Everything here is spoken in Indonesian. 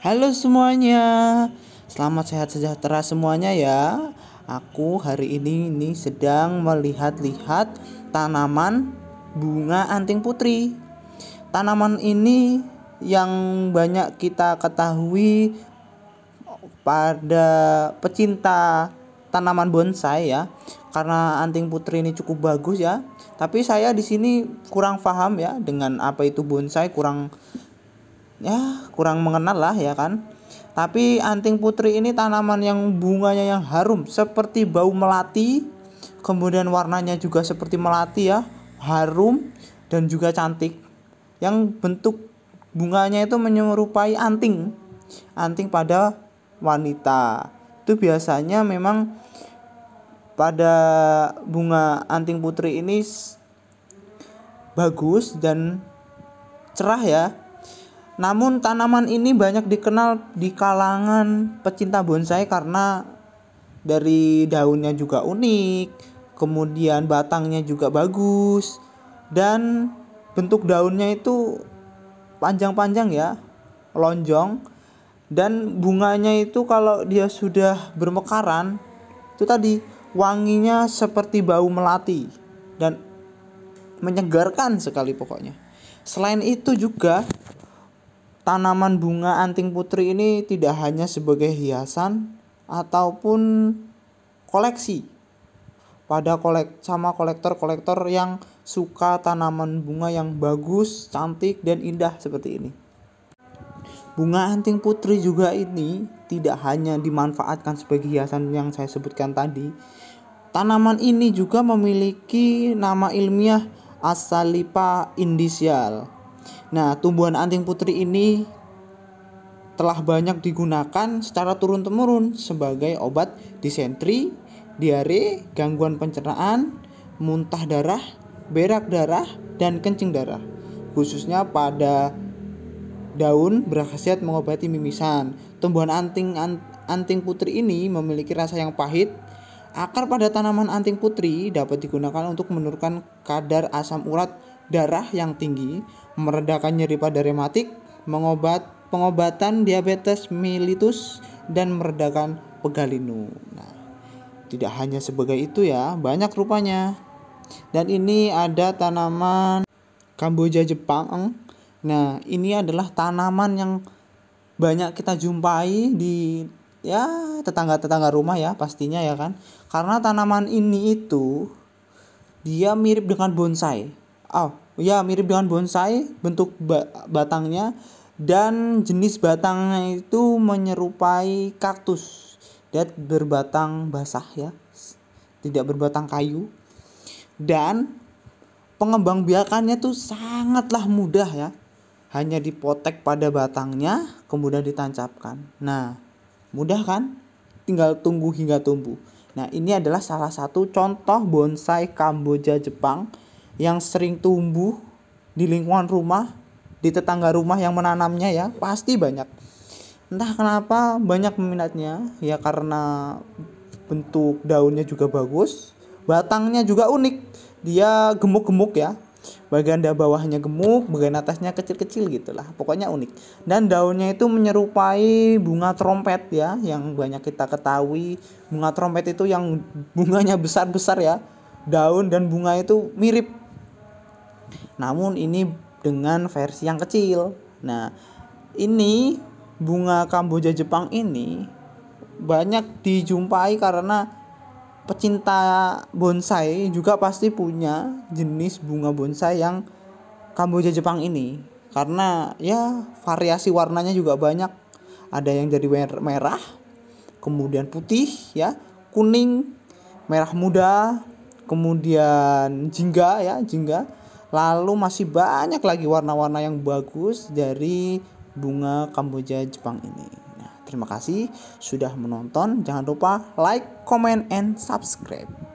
Halo semuanya, selamat sehat sejahtera semuanya ya. Aku hari ini ini sedang melihat-lihat tanaman bunga anting putri. Tanaman ini yang banyak kita ketahui pada pecinta tanaman bonsai ya, karena anting putri ini cukup bagus ya. Tapi saya di sini kurang paham ya dengan apa itu bonsai, kurang ya kurang mengenal lah ya kan. Tapi anting putri ini tanaman yang bunganya yang harum seperti bau melati, kemudian warnanya juga seperti melati ya, harum dan juga cantik. Yang bentuk bunganya itu menyerupai anting. Anting pada wanita. Itu biasanya memang pada bunga anting putri ini bagus dan cerah ya namun tanaman ini banyak dikenal di kalangan pecinta bonsai karena dari daunnya juga unik, kemudian batangnya juga bagus dan bentuk daunnya itu panjang-panjang ya, lonjong dan bunganya itu kalau dia sudah bermekaran itu tadi wanginya seperti bau melati dan menyegarkan sekali pokoknya. Selain itu juga tanaman bunga anting putri ini tidak hanya sebagai hiasan ataupun koleksi pada kolek sama kolektor-kolektor yang suka tanaman bunga yang bagus, cantik dan indah seperti ini. Bunga anting putri juga ini tidak hanya dimanfaatkan sebagai hiasan yang saya sebutkan tadi. Tanaman ini juga memiliki nama ilmiah Asalipa indisial Nah, tumbuhan anting putri ini telah banyak digunakan secara turun-temurun sebagai obat disentri, diare, gangguan pencernaan, muntah darah, berak darah, dan kencing darah. Khususnya pada daun berkhasiat mengobati mimisan. Tumbuhan anting anting putri ini memiliki rasa yang pahit. Akar pada tanaman anting putri dapat digunakan untuk menurunkan kadar asam urat darah yang tinggi, meredakan nyeri pada rematik, mengobat pengobatan diabetes mellitus dan meredakan pegalinu. Nah, tidak hanya sebagai itu ya, banyak rupanya. Dan ini ada tanaman Kamboja Jepang. Nah, ini adalah tanaman yang banyak kita jumpai di ya tetangga-tetangga rumah ya pastinya ya kan. Karena tanaman ini itu dia mirip dengan bonsai. Oh, ya mirip dengan bonsai bentuk ba batangnya dan jenis batangnya itu menyerupai kaktus dan berbatang basah ya tidak berbatang kayu dan pengembang biakannya tuh sangatlah mudah ya hanya dipotek pada batangnya kemudian ditancapkan nah mudah kan tinggal tunggu hingga tumbuh nah ini adalah salah satu contoh bonsai Kamboja Jepang yang sering tumbuh di lingkungan rumah, di tetangga rumah yang menanamnya ya, pasti banyak. Entah kenapa banyak peminatnya, ya karena bentuk daunnya juga bagus, batangnya juga unik. Dia gemuk-gemuk ya. Bagian bawahnya gemuk, bagian atasnya kecil-kecil gitulah. Pokoknya unik. Dan daunnya itu menyerupai bunga trompet ya, yang banyak kita ketahui. Bunga trompet itu yang bunganya besar-besar ya. Daun dan bunga itu mirip namun ini dengan versi yang kecil. Nah, ini bunga kamboja Jepang ini banyak dijumpai karena pecinta bonsai juga pasti punya jenis bunga bonsai yang kamboja Jepang ini. Karena ya variasi warnanya juga banyak. Ada yang jadi merah, kemudian putih ya, kuning, merah muda, kemudian jingga ya, jingga Lalu masih banyak lagi warna-warna yang bagus dari bunga kamboja Jepang ini. Nah, terima kasih sudah menonton. Jangan lupa like, comment, and subscribe.